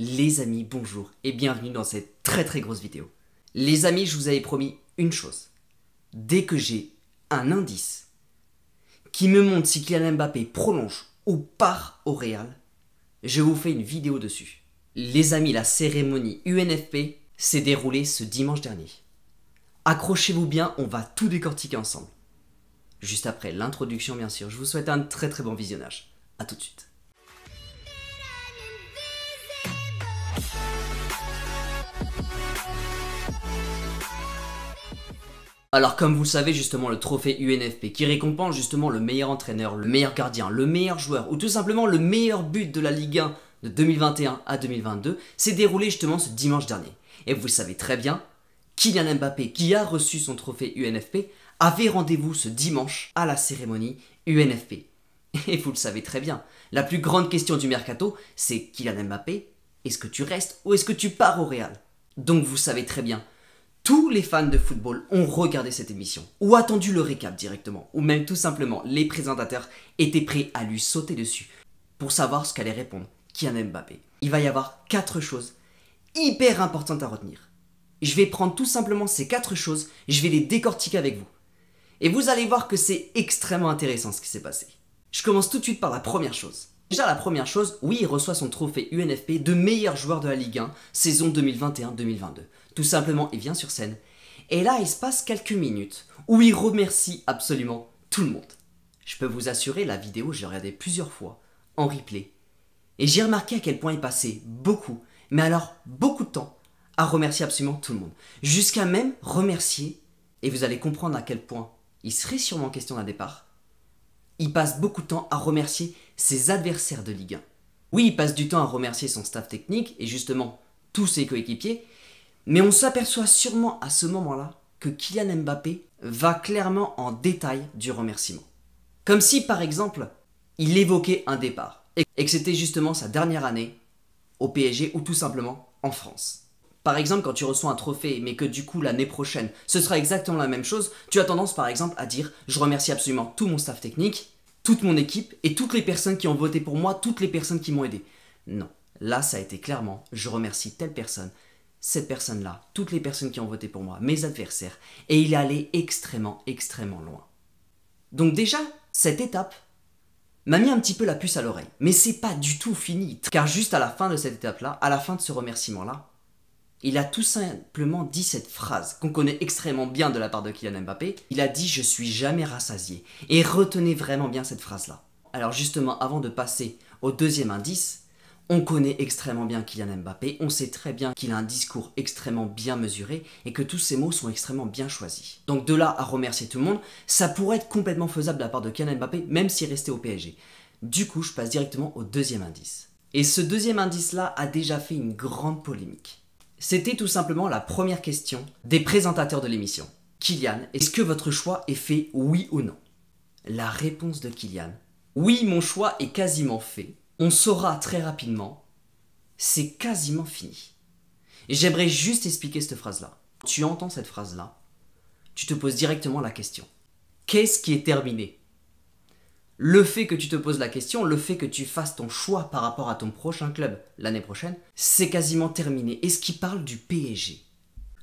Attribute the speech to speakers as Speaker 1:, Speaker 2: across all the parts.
Speaker 1: Les amis, bonjour et bienvenue dans cette très très grosse vidéo. Les amis, je vous avais promis une chose. Dès que j'ai un indice qui me montre si Kylian Mbappé prolonge ou part au Real, je vous fais une vidéo dessus. Les amis, la cérémonie UNFP s'est déroulée ce dimanche dernier. Accrochez-vous bien, on va tout décortiquer ensemble. Juste après l'introduction, bien sûr, je vous souhaite un très très bon visionnage. A tout de suite. Alors comme vous le savez justement le trophée UNFP qui récompense justement le meilleur entraîneur, le meilleur gardien, le meilleur joueur ou tout simplement le meilleur but de la Ligue 1 de 2021 à 2022 s'est déroulé justement ce dimanche dernier. Et vous le savez très bien, Kylian Mbappé qui a reçu son trophée UNFP avait rendez-vous ce dimanche à la cérémonie UNFP. Et vous le savez très bien, la plus grande question du mercato c'est Kylian Mbappé, est-ce que tu restes ou est-ce que tu pars au Real Donc vous savez très bien tous les fans de football ont regardé cette émission, ou attendu le récap directement, ou même tout simplement les présentateurs étaient prêts à lui sauter dessus pour savoir ce qu'allait répondre Kylian Mbappé. Il va y avoir quatre choses hyper importantes à retenir. Je vais prendre tout simplement ces quatre choses, je vais les décortiquer avec vous. Et vous allez voir que c'est extrêmement intéressant ce qui s'est passé. Je commence tout de suite par la première chose. Déjà la première chose, oui, il reçoit son trophée UNFP de meilleur joueur de la Ligue 1 saison 2021-2022. Tout simplement, il vient sur scène. Et là, il se passe quelques minutes où il remercie absolument tout le monde. Je peux vous assurer, la vidéo, je l'ai regardée plusieurs fois, en replay. Et j'ai remarqué à quel point il passait beaucoup, mais alors beaucoup de temps, à remercier absolument tout le monde. Jusqu'à même remercier, et vous allez comprendre à quel point il serait sûrement question d'un départ, il passe beaucoup de temps à remercier ses adversaires de Ligue 1. Oui, il passe du temps à remercier son staff technique et justement tous ses coéquipiers, mais on s'aperçoit sûrement à ce moment-là que Kylian Mbappé va clairement en détail du remerciement. Comme si, par exemple, il évoquait un départ et que c'était justement sa dernière année au PSG ou tout simplement en France. Par exemple, quand tu reçois un trophée, mais que du coup l'année prochaine, ce sera exactement la même chose, tu as tendance par exemple à dire je remercie absolument tout mon staff technique, toute mon équipe et toutes les personnes qui ont voté pour moi, toutes les personnes qui m'ont aidé. Non, là ça a été clairement je remercie telle personne, cette personne-là, toutes les personnes qui ont voté pour moi, mes adversaires, et il est allé extrêmement, extrêmement loin. Donc déjà, cette étape m'a mis un petit peu la puce à l'oreille, mais c'est pas du tout fini, car juste à la fin de cette étape-là, à la fin de ce remerciement-là, il a tout simplement dit cette phrase qu'on connaît extrêmement bien de la part de Kylian Mbappé. Il a dit Je suis jamais rassasié. Et retenez vraiment bien cette phrase-là. Alors, justement, avant de passer au deuxième indice, on connaît extrêmement bien Kylian Mbappé, on sait très bien qu'il a un discours extrêmement bien mesuré et que tous ses mots sont extrêmement bien choisis. Donc de là à remercier tout le monde, ça pourrait être complètement faisable de la part de Kylian Mbappé, même s'il restait au PSG. Du coup, je passe directement au deuxième indice. Et ce deuxième indice-là a déjà fait une grande polémique. C'était tout simplement la première question des présentateurs de l'émission. Kylian, est-ce que votre choix est fait oui ou non La réponse de Kylian, oui, mon choix est quasiment fait, on saura très rapidement, c'est quasiment fini. Et j'aimerais juste expliquer cette phrase-là. Tu entends cette phrase-là, tu te poses directement la question. Qu'est-ce qui est terminé Le fait que tu te poses la question, le fait que tu fasses ton choix par rapport à ton prochain club l'année prochaine, c'est quasiment terminé. Et ce qui parle du PSG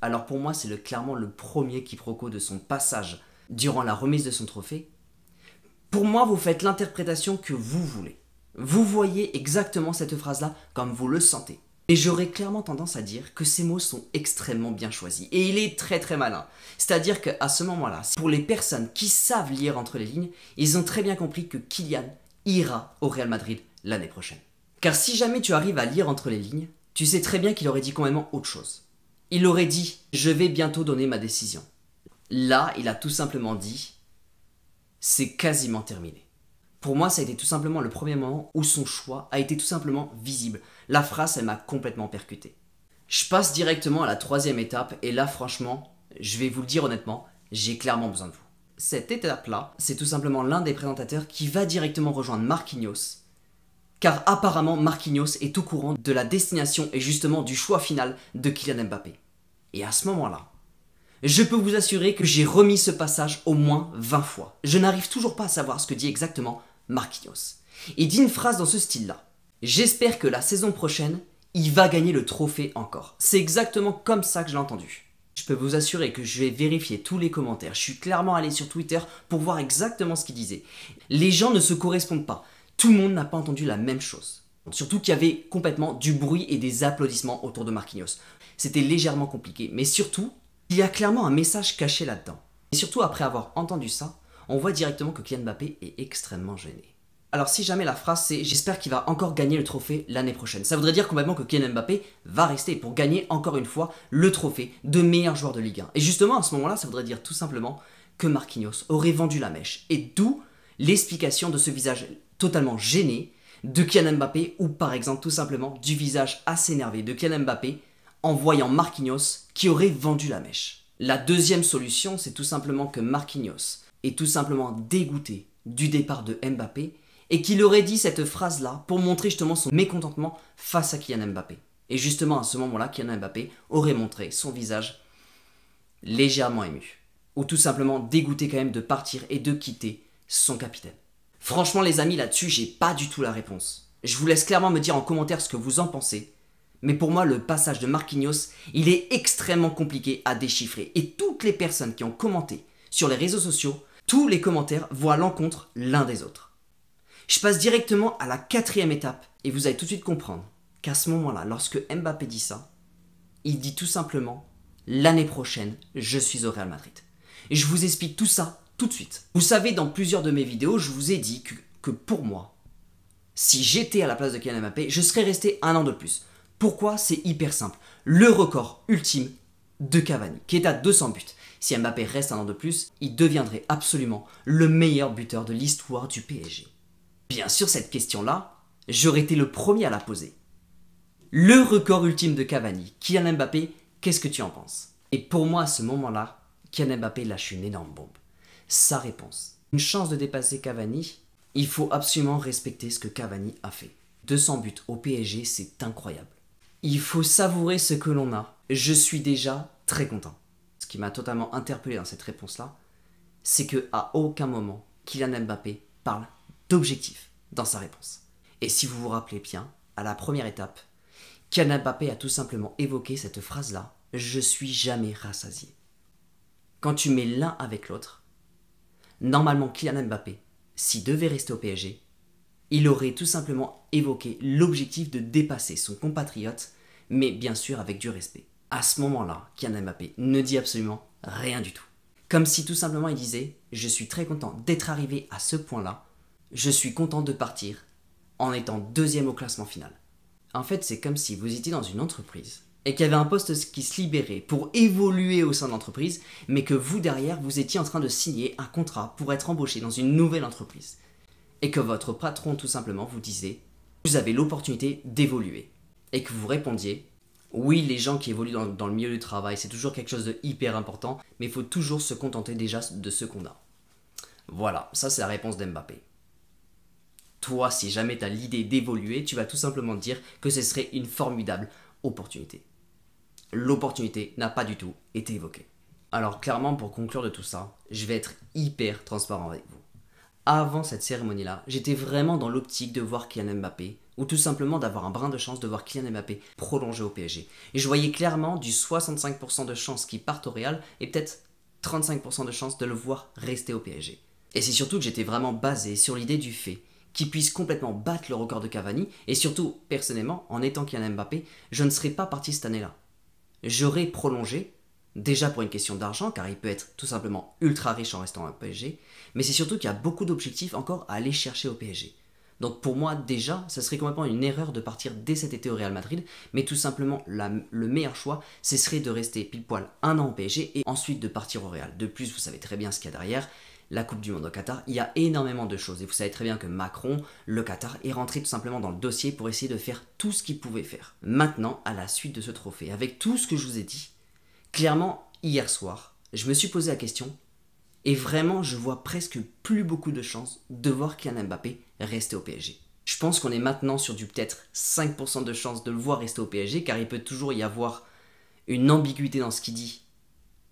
Speaker 1: Alors pour moi, c'est clairement le premier quiproquo de son passage durant la remise de son trophée. Pour moi, vous faites l'interprétation que vous voulez. Vous voyez exactement cette phrase-là comme vous le sentez. Et j'aurais clairement tendance à dire que ces mots sont extrêmement bien choisis. Et il est très très malin. C'est-à-dire qu'à ce moment-là, pour les personnes qui savent lire entre les lignes, ils ont très bien compris que Kylian ira au Real Madrid l'année prochaine. Car si jamais tu arrives à lire entre les lignes, tu sais très bien qu'il aurait dit complètement autre chose. Il aurait dit « Je vais bientôt donner ma décision ». Là, il a tout simplement dit « C'est quasiment terminé ». Pour moi, ça a été tout simplement le premier moment où son choix a été tout simplement visible. La phrase, elle m'a complètement percuté. Je passe directement à la troisième étape, et là, franchement, je vais vous le dire honnêtement, j'ai clairement besoin de vous. Cette étape-là, c'est tout simplement l'un des présentateurs qui va directement rejoindre Marquinhos, car apparemment Marquinhos est au courant de la destination et justement du choix final de Kylian Mbappé. Et à ce moment-là, je peux vous assurer que j'ai remis ce passage au moins 20 fois. Je n'arrive toujours pas à savoir ce que dit exactement Marquinhos. Il dit une phrase dans ce style-là. J'espère que la saison prochaine, il va gagner le trophée encore. C'est exactement comme ça que je l'ai entendu. Je peux vous assurer que je vais vérifier tous les commentaires. Je suis clairement allé sur Twitter pour voir exactement ce qu'il disait. Les gens ne se correspondent pas. Tout le monde n'a pas entendu la même chose. Surtout qu'il y avait complètement du bruit et des applaudissements autour de Marquinhos. C'était légèrement compliqué, mais surtout, il y a clairement un message caché là-dedans. Et surtout après avoir entendu ça, on voit directement que Kylian Mbappé est extrêmement gêné. Alors si jamais la phrase c'est j'espère qu'il va encore gagner le trophée l'année prochaine, ça voudrait dire complètement que Kylian Mbappé va rester pour gagner encore une fois le trophée de meilleur joueur de Ligue 1. Et justement à ce moment-là, ça voudrait dire tout simplement que Marquinhos aurait vendu la mèche. Et d'où l'explication de ce visage totalement gêné de Kylian Mbappé ou par exemple tout simplement du visage assez énervé de Kylian Mbappé en voyant Marquinhos qui aurait vendu la mèche. La deuxième solution, c'est tout simplement que Marquinhos est tout simplement dégoûté du départ de Mbappé et qu'il aurait dit cette phrase-là pour montrer justement son mécontentement face à Kylian Mbappé. Et justement à ce moment-là, Kylian Mbappé aurait montré son visage légèrement ému. Ou tout simplement dégoûté quand même de partir et de quitter son capitaine. Franchement les amis, là-dessus, j'ai pas du tout la réponse. Je vous laisse clairement me dire en commentaire ce que vous en pensez. Mais pour moi, le passage de Marquinhos, il est extrêmement compliqué à déchiffrer. Et toutes les personnes qui ont commenté sur les réseaux sociaux tous les commentaires vont à l'encontre l'un des autres. Je passe directement à la quatrième étape et vous allez tout de suite comprendre qu'à ce moment-là, lorsque Mbappé dit ça, il dit tout simplement l'année prochaine, je suis au Real Madrid. Et je vous explique tout ça tout de suite. Vous savez, dans plusieurs de mes vidéos, je vous ai dit que, que pour moi, si j'étais à la place de Kylian Mbappé, je serais resté un an de plus. Pourquoi C'est hyper simple. Le record ultime de Cavani, qui est à 200 buts. Si Mbappé reste un an de plus, il deviendrait absolument le meilleur buteur de l'histoire du PSG. Bien sûr, cette question-là, j'aurais été le premier à la poser. Le record ultime de Cavani, Kylian Mbappé, qu'est-ce que tu en penses Et pour moi, à ce moment-là, Kylian Mbappé lâche une énorme bombe. Sa réponse. Une chance de dépasser Cavani, il faut absolument respecter ce que Cavani a fait. 200 buts au PSG, c'est incroyable. Il faut savourer ce que l'on a. Je suis déjà très content qui m'a totalement interpellé dans cette réponse-là, c'est que à aucun moment Kylian Mbappé parle d'objectif dans sa réponse. Et si vous vous rappelez bien, à la première étape, Kylian Mbappé a tout simplement évoqué cette phrase-là "Je suis jamais rassasié". Quand tu mets l'un avec l'autre, normalement Kylian Mbappé, s'il devait rester au PSG, il aurait tout simplement évoqué l'objectif de dépasser son compatriote, mais bien sûr avec du respect à ce moment-là, Kylian Mbappé ne dit absolument rien du tout. Comme si tout simplement il disait Je suis très content d'être arrivé à ce point-là, je suis content de partir en étant deuxième au classement final. En fait, c'est comme si vous étiez dans une entreprise et qu'il y avait un poste qui se libérait pour évoluer au sein de l'entreprise, mais que vous derrière, vous étiez en train de signer un contrat pour être embauché dans une nouvelle entreprise. Et que votre patron tout simplement vous disait, vous avez l'opportunité d'évoluer. Et que vous répondiez, oui, les gens qui évoluent dans, le milieu du travail, c'est toujours quelque chose de hyper important, mais il faut toujours se contenter déjà de ce qu'on a. Voilà, ça c'est la réponse d'Mbappé. Toi, si jamais tu as l'idée d'évoluer, tu vas tout simplement dire que ce serait une formidable opportunité. L'opportunité n'a pas du tout été évoquée. Alors clairement, pour conclure de tout ça, je vais être hyper transparent avec vous. Avant cette cérémonie-là, j'étais vraiment dans l'optique de voir un Mbappé ou tout simplement d'avoir un brin de chance de voir Kylian Mbappé prolongé au PSG. Et je voyais clairement du 65% de chance qu'il parte au Real et peut-être 35% de chance de le voir rester au PSG. Et c'est surtout que j'étais vraiment basé sur l'idée du fait qu'il puisse complètement battre le record de Cavani et surtout, personnellement, en étant Kylian Mbappé, je ne serais pas parti cette année-là. J'aurais prolongé, déjà pour une question d'argent, car il peut être tout simplement ultra riche en restant au PSG, mais c'est surtout qu'il y a beaucoup d'objectifs encore à aller chercher au PSG. Donc pour moi, déjà, ça serait complètement une erreur de partir dès cet été au Real Madrid, mais tout simplement, le meilleur choix, ce serait de rester pile poil un an au PSG et ensuite de partir au Real. De plus, vous savez très bien ce qu'il y a derrière la Coupe du Monde au Qatar, il y a énormément de choses. Et vous savez très bien que Macron, le Qatar, est rentré tout simplement dans le dossier pour essayer de faire tout ce qu'il pouvait faire. Maintenant, à la suite de ce trophée, avec tout ce que je vous ai dit, clairement, hier soir, je me suis posé la question, et vraiment, je vois presque plus beaucoup de chances de voir Kylian Mbappé rester au PSG. Je pense qu'on est maintenant sur du peut-être 5% de chance de le voir rester au PSG, car il peut toujours y avoir une ambiguïté dans ce qu'il dit.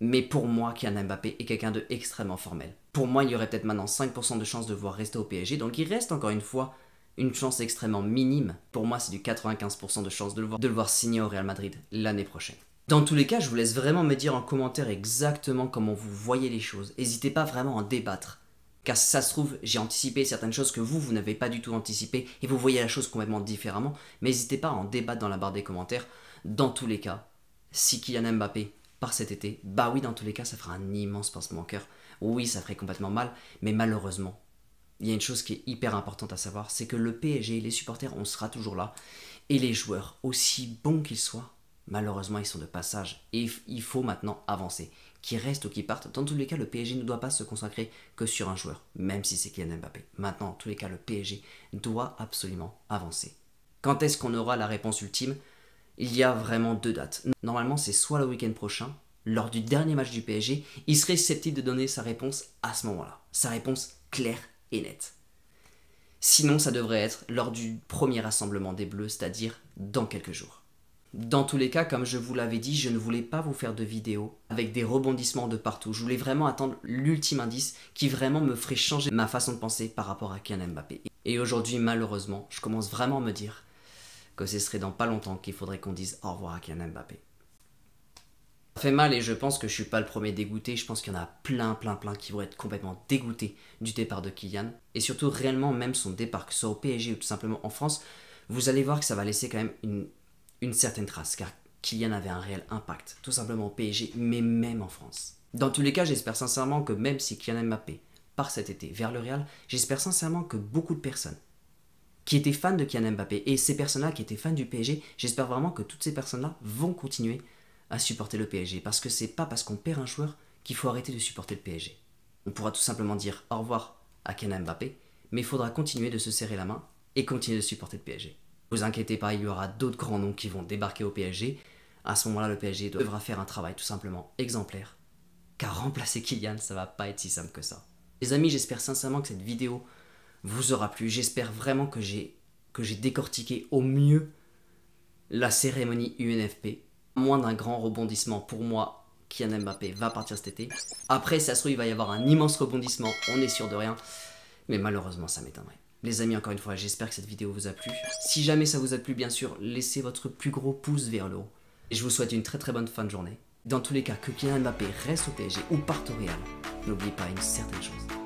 Speaker 1: Mais pour moi, un Mbappé est quelqu'un de extrêmement formel. Pour moi, il y aurait peut-être maintenant 5% de chance de le voir rester au PSG, donc il reste encore une fois une chance extrêmement minime. Pour moi, c'est du 95% de chance de le, voir, de le voir signer au Real Madrid l'année prochaine. Dans tous les cas, je vous laisse vraiment me dire en commentaire exactement comment vous voyez les choses. N'hésitez pas vraiment à en débattre. Car ça se trouve, j'ai anticipé certaines choses que vous, vous n'avez pas du tout anticipé et vous voyez la chose complètement différemment. Mais n'hésitez pas à en débattre dans la barre des commentaires. Dans tous les cas, si Kylian Mbappé part cet été, bah oui, dans tous les cas, ça fera un immense pincement au cœur. Oui, ça ferait complètement mal, mais malheureusement, il y a une chose qui est hyper importante à savoir, c'est que le PSG, les supporters, on sera toujours là. Et les joueurs, aussi bons qu'ils soient, Malheureusement, ils sont de passage et il faut maintenant avancer. Qu'ils restent ou qu'ils partent, dans tous les cas, le PSG ne doit pas se consacrer que sur un joueur, même si c'est Kylian Mbappé. Maintenant, dans tous les cas, le PSG doit absolument avancer. Quand est-ce qu'on aura la réponse ultime Il y a vraiment deux dates. Normalement, c'est soit le week-end prochain, lors du dernier match du PSG, il serait susceptible de donner sa réponse à ce moment-là. Sa réponse claire et nette. Sinon, ça devrait être lors du premier rassemblement des Bleus, c'est-à-dire dans quelques jours. Dans tous les cas, comme je vous l'avais dit, je ne voulais pas vous faire de vidéo avec des rebondissements de partout. Je voulais vraiment attendre l'ultime indice qui vraiment me ferait changer ma façon de penser par rapport à Kylian Mbappé. Et aujourd'hui, malheureusement, je commence vraiment à me dire que ce serait dans pas longtemps qu'il faudrait qu'on dise au revoir à Kylian Mbappé. Ça fait mal et je pense que je suis pas le premier dégoûté, je pense qu'il y en a plein plein plein qui vont être complètement dégoûtés du départ de Kylian et surtout réellement même son départ que ce soit au PSG ou tout simplement en France, vous allez voir que ça va laisser quand même une une certaine trace, car Kylian avait un réel impact, tout simplement au PSG, mais même en France. Dans tous les cas, j'espère sincèrement que même si Kylian Mbappé part cet été vers le Real, j'espère sincèrement que beaucoup de personnes qui étaient fans de Kylian Mbappé et ces personnes-là qui étaient fans du PSG, j'espère vraiment que toutes ces personnes-là vont continuer à supporter le PSG, parce que c'est pas parce qu'on perd un joueur qu'il faut arrêter de supporter le PSG. On pourra tout simplement dire au revoir à Kylian Mbappé, mais il faudra continuer de se serrer la main et continuer de supporter le PSG. Vous inquiétez pas, il y aura d'autres grands noms qui vont débarquer au PSG. À ce moment-là, le PSG devra faire un travail tout simplement exemplaire. Car remplacer Kylian, ça va pas être si simple que ça. Les amis, j'espère sincèrement que cette vidéo vous aura plu. J'espère vraiment que j'ai que j'ai décortiqué au mieux la cérémonie UNFP. Moins d'un grand rebondissement pour moi, Kylian Mbappé va partir cet été. Après, ça se trouve, il va y avoir un immense rebondissement, on n'est sûr de rien. Mais malheureusement, ça m'étonnerait. Les amis, encore une fois, j'espère que cette vidéo vous a plu. Si jamais ça vous a plu, bien sûr, laissez votre plus gros pouce vers le haut. Et je vous souhaite une très très bonne fin de journée. Dans tous les cas, que Kylian Mbappé reste au PSG ou parte au Real, n'oubliez pas une certaine chose.